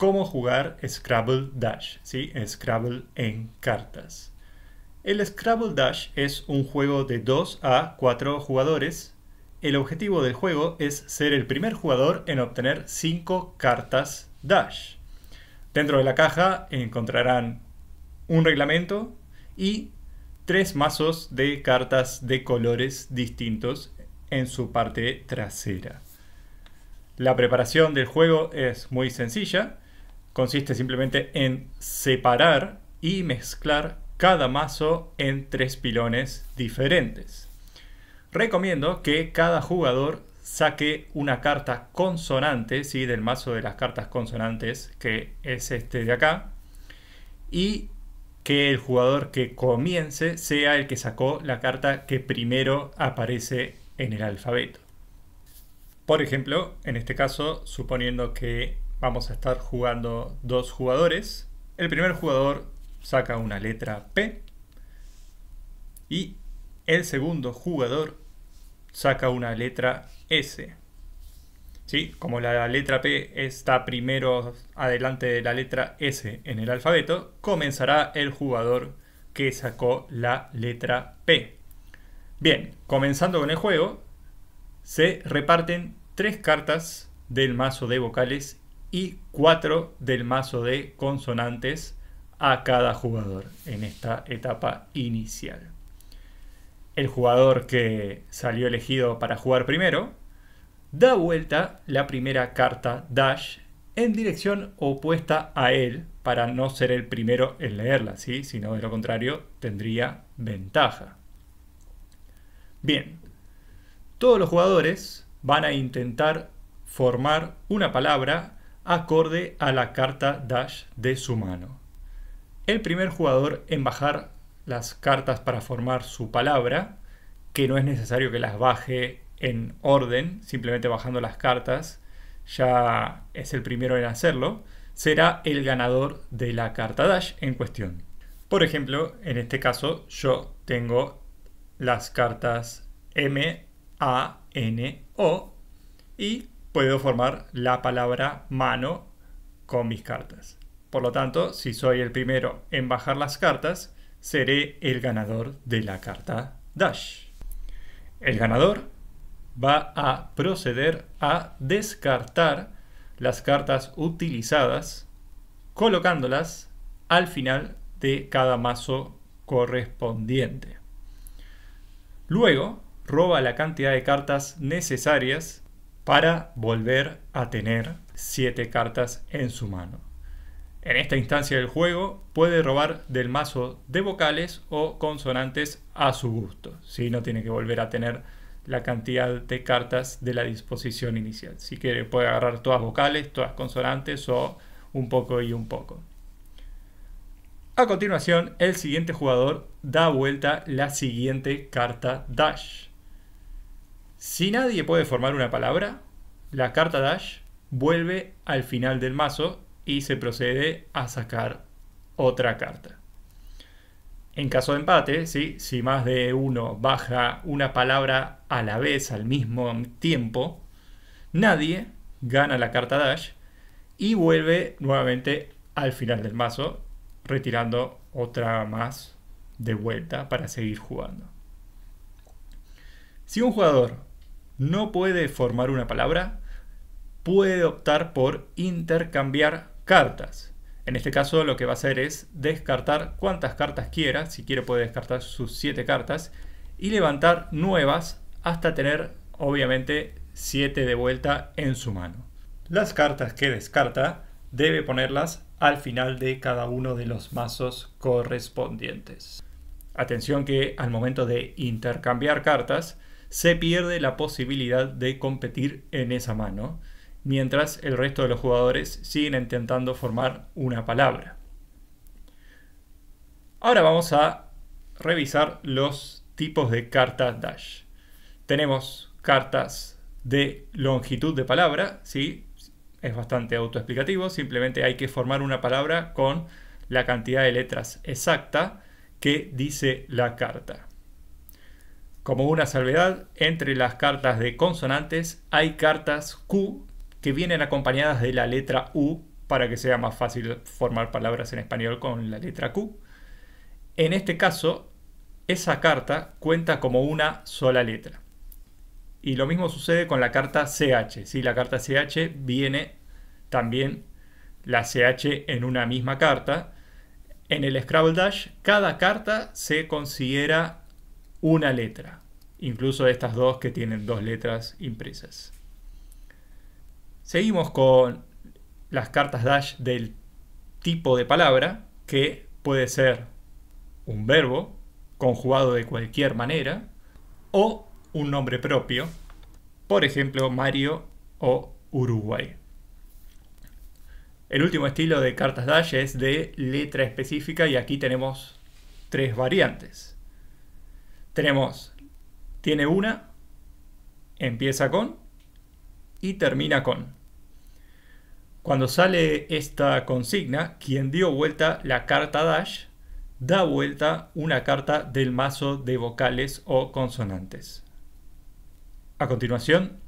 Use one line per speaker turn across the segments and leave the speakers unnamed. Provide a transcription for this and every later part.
cómo jugar Scrabble Dash, ¿sí? Scrabble en cartas. El Scrabble Dash es un juego de 2 a 4 jugadores. El objetivo del juego es ser el primer jugador en obtener 5 cartas Dash. Dentro de la caja encontrarán un reglamento y 3 mazos de cartas de colores distintos en su parte trasera. La preparación del juego es muy sencilla, consiste simplemente en separar y mezclar cada mazo en tres pilones diferentes. Recomiendo que cada jugador saque una carta consonante, ¿sí? del mazo de las cartas consonantes, que es este de acá, y que el jugador que comience sea el que sacó la carta que primero aparece en el alfabeto. Por ejemplo, en este caso, suponiendo que vamos a estar jugando dos jugadores. El primer jugador saca una letra P y el segundo jugador saca una letra S. ¿Sí? Como la letra P está primero adelante de la letra S en el alfabeto, comenzará el jugador que sacó la letra P. Bien, comenzando con el juego, se reparten tres cartas del mazo de vocales y 4 del mazo de consonantes a cada jugador en esta etapa inicial. El jugador que salió elegido para jugar primero da vuelta la primera carta Dash en dirección opuesta a él para no ser el primero en leerla, ¿sí? si de lo contrario tendría ventaja. Bien, todos los jugadores van a intentar formar una palabra acorde a la carta Dash de su mano. El primer jugador en bajar las cartas para formar su palabra, que no es necesario que las baje en orden, simplemente bajando las cartas, ya es el primero en hacerlo, será el ganador de la carta Dash en cuestión. Por ejemplo, en este caso yo tengo las cartas M, A, N, O y puedo formar la palabra mano con mis cartas. Por lo tanto, si soy el primero en bajar las cartas, seré el ganador de la carta Dash. El ganador va a proceder a descartar las cartas utilizadas colocándolas al final de cada mazo correspondiente. Luego, roba la cantidad de cartas necesarias para volver a tener 7 cartas en su mano. En esta instancia del juego puede robar del mazo de vocales o consonantes a su gusto, si no tiene que volver a tener la cantidad de cartas de la disposición inicial. Si quiere puede agarrar todas vocales, todas consonantes o un poco y un poco. A continuación, el siguiente jugador da vuelta la siguiente carta Dash. Si nadie puede formar una palabra, la carta Dash vuelve al final del mazo y se procede a sacar otra carta. En caso de empate, ¿sí? si más de uno baja una palabra a la vez al mismo tiempo, nadie gana la carta Dash y vuelve nuevamente al final del mazo, retirando otra más de vuelta para seguir jugando. Si un jugador no puede formar una palabra, puede optar por intercambiar cartas. En este caso lo que va a hacer es descartar cuantas cartas quiera, si quiere puede descartar sus 7 cartas, y levantar nuevas hasta tener obviamente 7 de vuelta en su mano. Las cartas que descarta debe ponerlas al final de cada uno de los mazos correspondientes. Atención que al momento de intercambiar cartas, se pierde la posibilidad de competir en esa mano, mientras el resto de los jugadores siguen intentando formar una palabra. Ahora vamos a revisar los tipos de cartas Dash. Tenemos cartas de longitud de palabra, ¿sí? es bastante autoexplicativo, simplemente hay que formar una palabra con la cantidad de letras exacta que dice la carta. Como una salvedad, entre las cartas de consonantes hay cartas Q que vienen acompañadas de la letra U para que sea más fácil formar palabras en español con la letra Q. En este caso, esa carta cuenta como una sola letra. Y lo mismo sucede con la carta CH. Si la carta CH viene también la CH en una misma carta. En el Scrabble Dash, cada carta se considera una letra, incluso estas dos que tienen dos letras impresas. Seguimos con las cartas dash del tipo de palabra, que puede ser un verbo conjugado de cualquier manera o un nombre propio, por ejemplo Mario o Uruguay. El último estilo de cartas dash es de letra específica y aquí tenemos tres variantes. Tenemos, tiene una, empieza con y termina con. Cuando sale esta consigna, quien dio vuelta la carta Dash da vuelta una carta del mazo de vocales o consonantes. A continuación,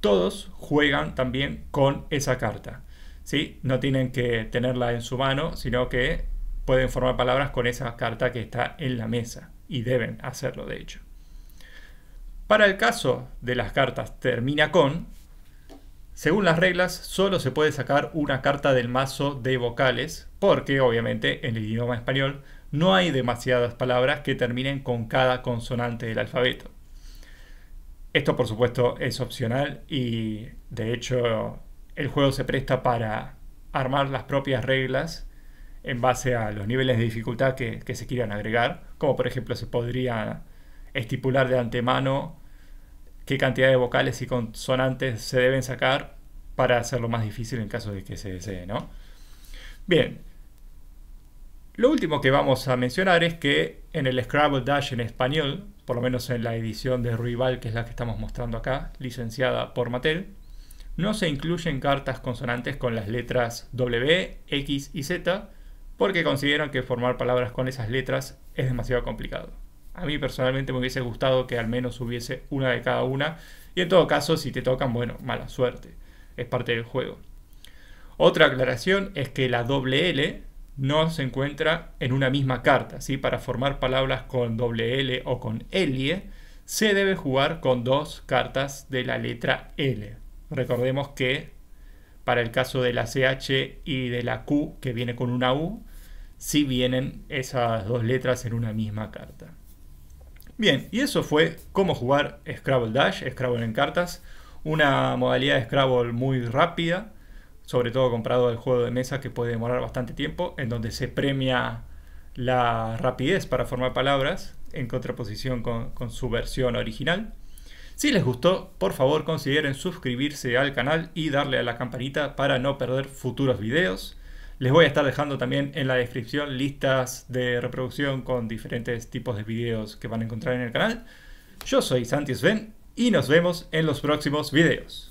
todos juegan también con esa carta. ¿sí? No tienen que tenerla en su mano, sino que pueden formar palabras con esa carta que está en la mesa y deben hacerlo de hecho. Para el caso de las cartas termina con, según las reglas, solo se puede sacar una carta del mazo de vocales, porque obviamente en el idioma español no hay demasiadas palabras que terminen con cada consonante del alfabeto. Esto por supuesto es opcional y de hecho el juego se presta para armar las propias reglas en base a los niveles de dificultad que, se quieran agregar, como por ejemplo se podría estipular de antemano qué cantidad de vocales y consonantes se deben sacar para hacerlo más difícil en caso de que se desee, ¿no? Bien, lo último que vamos a mencionar es que en el Scrabble Dash en español, por lo menos en la edición de Rival que es la que estamos mostrando acá, licenciada por Mattel, no se incluyen cartas consonantes con las letras W, X y Z, porque consideran que formar palabras con esas letras es demasiado complicado. A mí personalmente me hubiese gustado que al menos hubiese una de cada una, y en todo caso si te tocan, bueno, mala suerte, es parte del juego. Otra aclaración es que la doble L no se encuentra en una misma carta, Para formar palabras con doble L o con L, se debe jugar con dos cartas de la letra L. Recordemos que para el caso de la CH y de la Q, que viene con una U, si vienen esas dos letras en una misma carta. Bien, y eso fue cómo jugar Scrabble Dash, Scrabble en cartas, una modalidad de Scrabble muy rápida, sobre todo comprado al juego de mesa que puede demorar bastante tiempo, en donde se premia la rapidez para formar palabras en contraposición con, con su versión original. Si les gustó, por favor consideren suscribirse al canal y darle a la campanita para no perder futuros videos. Les voy a estar dejando también en la descripción listas de reproducción con diferentes tipos de videos que van a encontrar en el canal. Yo soy Santi Sven y nos vemos en los próximos videos.